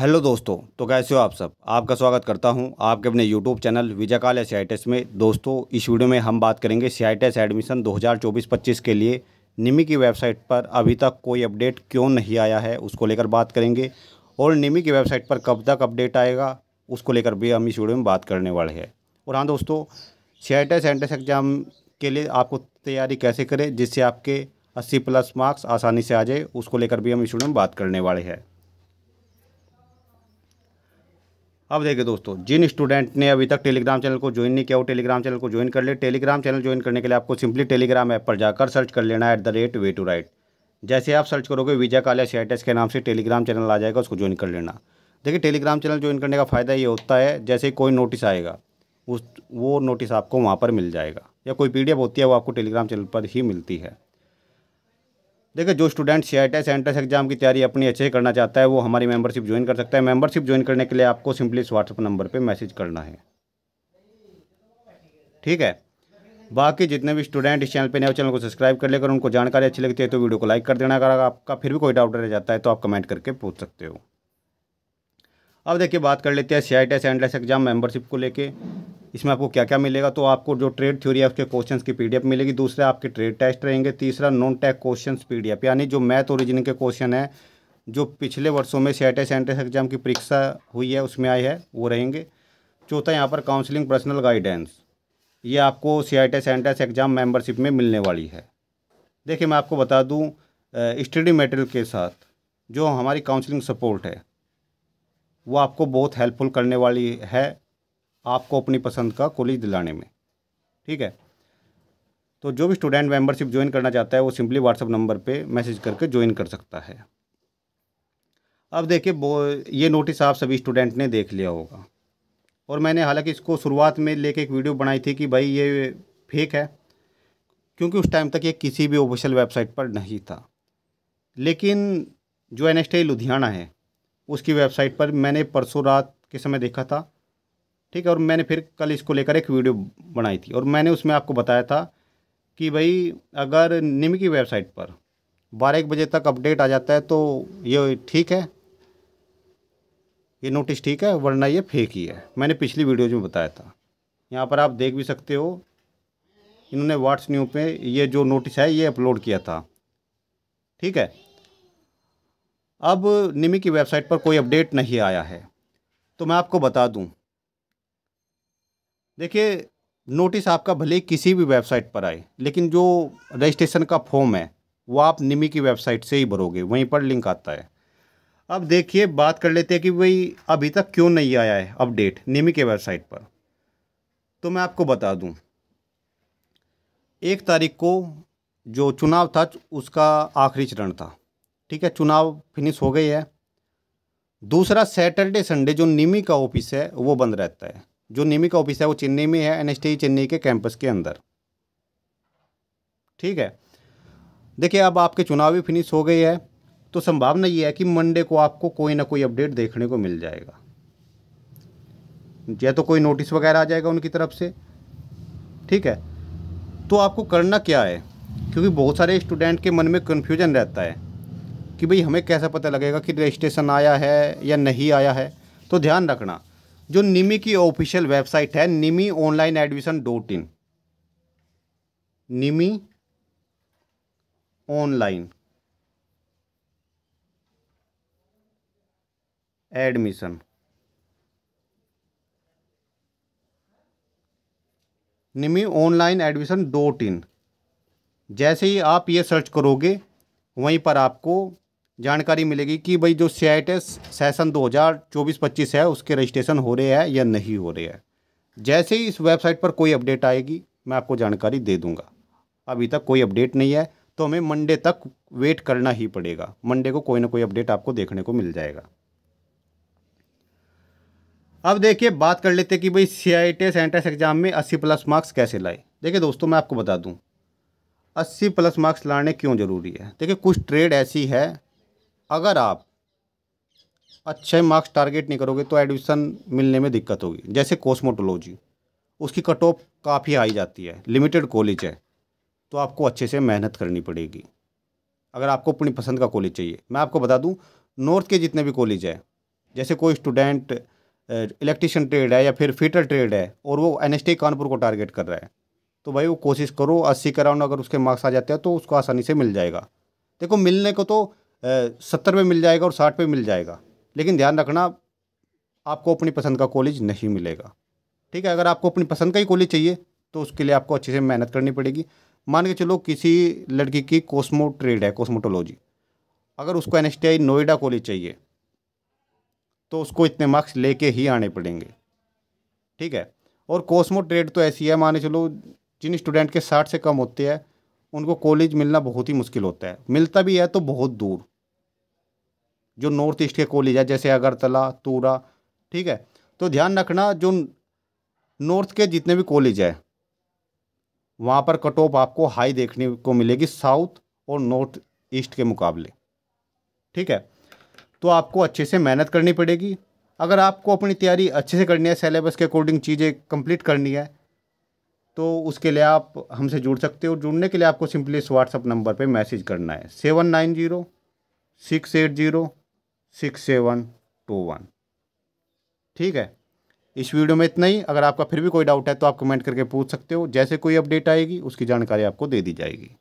hello दोस्तों तो कैसे हो आप सब आपका स्वागत करता हूं आपके अपने यूट्यूब चैनल विजयकाल सी में दोस्तों इस वीडियो में हम बात करेंगे सी एडमिशन 2024-25 के लिए निमी की वेबसाइट पर अभी तक कोई अपडेट क्यों नहीं आया है उसको लेकर बात करेंगे और निमी की वेबसाइट पर कब तक अपडेट आएगा उसको लेकर भी हम इस वीडियो में बात करने वाले हैं और हाँ दोस्तों सी आई एग्ज़ाम के लिए आपको तैयारी कैसे करें जिससे आपके अस्सी प्लस मार्क्स आसानी से आ जाए उसको लेकर भी हम इस वीडियो में बात करने वाले हैं अब देखिए दोस्तों जिन स्टूडेंट ने अभी तक टेलीग्राम चैनल को ज्वाइन नहीं किया वो टेलीग्राम चैनल को ज्वाइन कर ले टेलीग्राम चैनल ज्वाइन करने के लिए आपको सिंपली टेलीग्राम ऐप पर जाकर सर्च कर लेना at the rate way to write जैसे आप सर्च करोगे विजय कालिया सी के नाम से टेलीग्राम चैनल आ जाएगा उसको ज्वाइन कर लेना देखिए टेलीग्राम चैनल ज्वाइन करने का फ़ायदा ये होता है जैसे कोई नोटिस आएगा उस वो नोटिस आपको वहाँ पर मिल जाएगा या कोई पी होती है वो आपको टेलीग्राम चैनल पर ही मिलती है देखिए जो student C I entrance exam की तैयारी अपनी अच्छे से करना चाहता है वो हमारी मेंबरशिप ज्वाइन कर सकता है मेंबरशिप ज्वाइन करने के लिए आपको सिंपली इस व्हाट्सअप नंबर पर मैसेज करना है ठीक है बाकी जितने भी स्टूडेंट इस चैनल पे नए चैनल को सब्सक्राइब कर लेकर उनको जानकारी अच्छी लगती है तो वीडियो को लाइक कर देना अगर आपका फिर भी कोई डाउट रह जाता है तो आप कमेंट करके पूछ सकते हो अब देखिए बात कर लेते हैं C I T entrance exam membership को लेके इसमें आपको क्या क्या मिलेगा तो आपको जो ट्रेड थ्योरी है उसके क्वेश्चंस की पीडीएफ मिलेगी दूसरा आपके ट्रेड टेस्ट रहेंगे तीसरा नॉन टैक क्वेश्चंस पीडीएफ यानी जो मैथ ओरिजिन के क्वेश्चन हैं जो पिछले वर्षों में सी आई टी एग्जाम की परीक्षा हुई है उसमें आई है वो रहेंगे चौथा यहाँ पर काउंसिलिंग पर्सनल गाइडेंस ये आपको C I T exam membership में मिलने वाली है देखिए मैं आपको बता दूँ स्टडी मटेरियल के साथ जो हमारी काउंसलिंग सपोर्ट है वो आपको बहुत हेल्पफुल करने वाली है आपको अपनी पसंद का कॉलेज दिलाने में ठीक है तो जो भी स्टूडेंट मेंबरशिप ज्वाइन करना चाहता है वो सिंपली व्हाट्सअप नंबर पे मैसेज करके ज्वाइन कर सकता है अब देखिए ये नोटिस आप सभी स्टूडेंट ने देख लिया होगा और मैंने हालांकि इसको शुरुआत में लेके एक वीडियो बनाई थी कि भाई ये फेक है क्योंकि उस टाइम तक ये किसी भी ऑफिशियल वेबसाइट पर नहीं था लेकिन जो एन लुधियाना है उसकी वेबसाइट पर मैंने परसों रात के समय देखा था ठीक है और मैंने फिर कल इसको लेकर एक वीडियो बनाई थी और मैंने उसमें आपको बताया था कि भाई अगर निम की वेबसाइट पर बारह एक बजे तक अपडेट आ जाता है तो ये ठीक है ये नोटिस ठीक है वरना ये फेक ही है मैंने पिछली वीडियोज में बताया था यहाँ पर आप देख भी सकते हो इन्होंने व्हाट्स न्यू पे ये जो नोटिस है ये अपलोड किया था ठीक है अब निमी की वेबसाइट पर कोई अपडेट नहीं आया है तो मैं आपको बता दूं देखिए नोटिस आपका भले किसी भी वेबसाइट पर आए लेकिन जो रजिस्ट्रेशन का फॉर्म है वो आप निमी की वेबसाइट से ही भरोगे वहीं पर लिंक आता है अब देखिए बात कर लेते हैं कि भाई अभी तक क्यों नहीं आया है अपडेट निमी के वेबसाइट पर तो मैं आपको बता दूं एक तारीख को जो चुनाव था उसका आखिरी चरण था ठीक है चुनाव फिनिश हो गई है दूसरा सैटरडे संडे जो निमी का ऑफिस है वो बंद रहता है जो निमी का ऑफिस है वो चेन्नई में है एन चेन्नई के कैंपस के अंदर ठीक है देखिए अब आपके चुनाव भी फिनिश हो गई है तो संभावना ये है कि मंडे को आपको कोई ना कोई अपडेट देखने को मिल जाएगा या तो कोई नोटिस वगैरह आ जाएगा उनकी तरफ से ठीक है तो आपको करना क्या है क्योंकि बहुत सारे स्टूडेंट के मन में कन्फ्यूजन रहता है कि भाई हमें कैसा पता लगेगा कि रजिस्ट्रेशन आया है या नहीं आया है तो ध्यान रखना जो निमी की ऑफिशियल वेबसाइट है NIMI online admission dot in NIMI online admission NIMI online admission dot in जैसे ही आप ये सर्च करोगे वहीं पर आपको जानकारी मिलेगी कि भाई जो सेट है सेशन 2024-25 है उसके रजिस्ट्रेशन हो रहे हैं या नहीं हो रहे हैं जैसे ही इस वेबसाइट पर कोई अपडेट आएगी मैं आपको जानकारी दे दूंगा अभी तक कोई अपडेट नहीं है तो हमें मंडे तक वेट करना ही पड़ेगा मंडे को कोई ना कोई अपडेट आपको देखने को मिल जाएगा अब देखिए बात कर लेते कि भाई C I T entrance exam में अस्सी प्लस मार्क्स कैसे लाए देखिए दोस्तों मैं आपको बता दूँ अस्सी प्लस मार्क्स लाने क्यों ज़रूरी है देखिए कुछ ट्रेड ऐसी है अगर आप अच्छे मार्क्स टारगेट नहीं करोगे तो एडमिशन मिलने में दिक्कत होगी जैसे कोस्मोटोलॉजी उसकी कट ऑफ काफ़ी आई जाती है लिमिटेड कॉलेज है तो आपको अच्छे से मेहनत करनी पड़ेगी अगर आपको अपनी पसंद का कॉलेज चाहिए मैं आपको बता दूं नॉर्थ के जितने भी कॉलेज हैं जैसे कोई स्टूडेंट इलेक्ट्रिशियन ट्रेड है या फिर फीटर ट्रेड है और वो एन कानपुर को टारगेट कर रहा है तो भाई वो कोशिश करो अस्सी कराउंड अगर उसके मार्क्स आ जाते हैं तो उसको आसानी से मिल जाएगा देखो मिलने को तो सत्तर में मिल जाएगा और साठ में मिल जाएगा लेकिन ध्यान रखना आपको अपनी पसंद का कॉलेज नहीं मिलेगा ठीक है अगर आपको अपनी पसंद का ही कॉलेज चाहिए तो उसके लिए आपको अच्छे से मेहनत करनी पड़ेगी मान के चलो किसी लड़की की कोस्मो ट्रेड है कोस्मोटोलॉजी अगर उसको एन नोएडा कॉलेज चाहिए तो उसको इतने मार्क्स लेके ही आने पड़ेंगे ठीक है और कोस्मो ट्रेड तो ऐसी है माने चलो जिन स्टूडेंट के साठ से कम होते हैं उनको कॉलेज मिलना बहुत ही मुश्किल होता है मिलता भी है तो बहुत दूर जो नॉर्थ ईस्ट के कॉलेज है जैसे अगरतला तूरा ठीक है तो ध्यान रखना जो नॉर्थ के जितने भी कॉलेज है वहाँ पर कट ऑफ आपको हाई देखने को मिलेगी साउथ और नॉर्थ ईस्ट के मुकाबले ठीक है तो आपको अच्छे से मेहनत करनी पड़ेगी अगर आपको अपनी तैयारी अच्छे से करनी है सिलेबस के अकॉर्डिंग चीज़ें कंप्लीट करनी है तो उसके लिए आप हमसे जुड़ सकते हो जुड़ने के लिए आपको सिंपली इस व्हाट्सअप नंबर पर मैसेज करना है seven nine zero six eight zero six seven two one ठीक है इस वीडियो में इतना ही अगर आपका फिर भी कोई डाउट है तो आप कमेंट करके पूछ सकते हो जैसे कोई अपडेट आएगी उसकी जानकारी आपको दे दी जाएगी